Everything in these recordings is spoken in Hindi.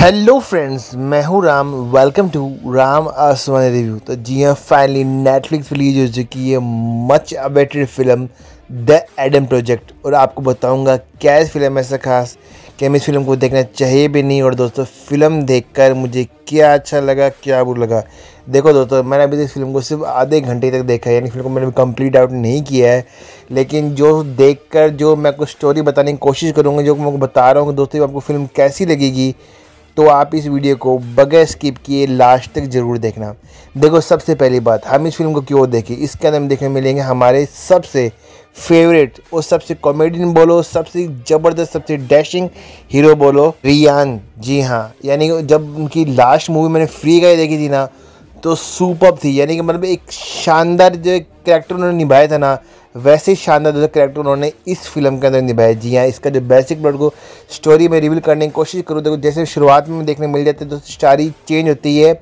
हेलो फ्रेंड्स मैं हूं राम वेलकम टू राम आसमान रिव्यू तो जी हाँ फाइनली नेटफ्लिक्स रिलीज हो चुकी है much awaited film the Adam project और आपको बताऊंगा क्या इस फिल्म ऐसा खास कि हमें इस फिल्म को देखना चाहिए भी नहीं और दोस्तों फिल्म देखकर मुझे क्या अच्छा लगा क्या बुरा लगा देखो दोस्तों मैंने अभी इस फिल्म को सिर्फ आधे घंटे तक देखा है यानी फिल्म को मैंने कंप्लीट आउट नहीं किया है लेकिन जो देखकर जो मैं कुछ स्टोरी बताने की कोशिश करूँगा जो मैं बता रहा हूँ दोस्तों आपको फिल्म कैसी लगेगी तो आप इस वीडियो को बगैर स्किप किए लास्ट तक ज़रूर देखना देखो सबसे पहली बात हम इस फिल्म को क्यों देखें इसके अंदर हम देखने मिलेंगे हमारे सबसे फेवरेट और सबसे कॉमेडियन बोलो सबसे ज़बरदस्त सबसे डैशिंग हीरो बोलो रियान जी हाँ यानी जब उनकी लास्ट मूवी मैंने फ्री गाय देखी थी ना तो सुपर थी यानी कि मतलब एक शानदार जो एक करेक्टर उन्होंने निभाया था ना वैसे ही शानदार दूसरा करेक्टर उन्होंने इस फिल्म के अंदर निभाया जी हाँ इसका जो बेसिक ब्लड को स्टोरी में रिवील करने की कोशिश करूँ देखो जैसे शुरुआत में देखने मिल जाती है तो स्टारी चेंज होती है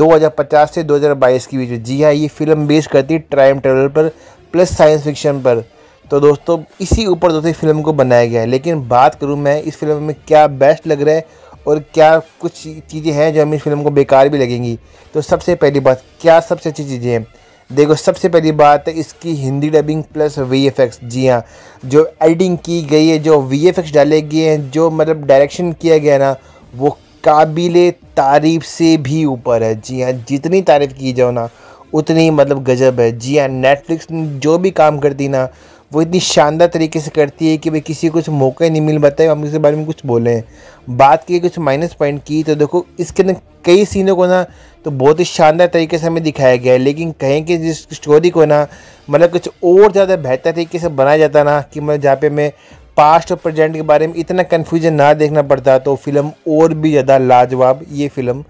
2050 से 2022 के बीच में जी हाँ ये फिल्म बेस करती है टाइम ट्रेवल पर प्लस साइंस फिक्शन पर तो दोस्तों इसी ऊपर दोस्तों फिल्म को बनाया गया है लेकिन बात करूँ मैं इस फिल्म में क्या बेस्ट लग रहा है और क्या कुछ चीज़ें हैं जो हमें इस फिल्म को बेकार भी लगेंगी तो सबसे पहली बात क्या सबसे अच्छी चीज़ें हैं देखो सबसे पहली बात है इसकी Hindi dubbing plus V F X जी हाँ जो एडिटिंग की गई है जो वी एफ एक्स डाले गए हैं जो मतलब डायरेक्शन किया गया ना वो काबिल तारीफ़ से भी ऊपर है जी हाँ जितनी तारीफ़ की जाओ ना उतनी मतलब गजब है जी हाँ नेटफ्लिक्स जो भी काम करती ना वो इतनी शानदार तरीके से करती है कि भाई किसी को कुछ मौका नहीं मिल पाता है हम इसके बारे में कुछ बोलें बात की कुछ माइनस पॉइंट की तो देखो इसके अंदर कई सीनों को ना तो बहुत ही शानदार तरीके से हमें दिखाया गया है लेकिन कहें कि जिस स्टोरी को ना मतलब कुछ और ज़्यादा बेहतर तरीके से बनाया जाता ना कि मतलब जहाँ पे मैं पास्ट और प्रेजेंट के बारे में इतना कन्फ्यूजन ना देखना पड़ता तो फिल्म और भी ज़्यादा लाजवाब ये फिल्म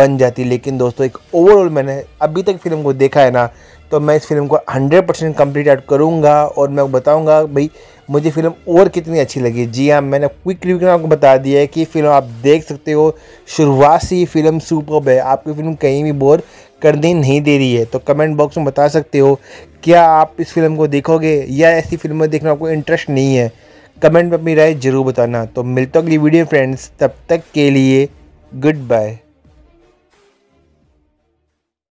बन जाती लेकिन दोस्तों एक ओवरऑल मैंने अभी तक फिल्म को देखा है ना तो मैं इस फिल्म को 100 परसेंट कम्प्लीट आउट करूँगा और मैं बताऊँगा भाई मुझे फिल्म और कितनी अच्छी लगी जी हाँ मैंने क्विक रिव्यू में आपको बता दिया है कि फिल्म आप देख सकते हो शुरुआत से ही फिल्म सुपर है आपकी फिल्म कहीं भी बोर करने नहीं दे रही है तो कमेंट बॉक्स में बता सकते हो क्या आप इस फिल्म को देखोगे या ऐसी फिल्में देखना आपको इंटरेस्ट नहीं है कमेंट में अपनी राय ज़रूर बताना तो मिलते अगली वीडियो फ्रेंड्स तब तक के लिए गुड बाय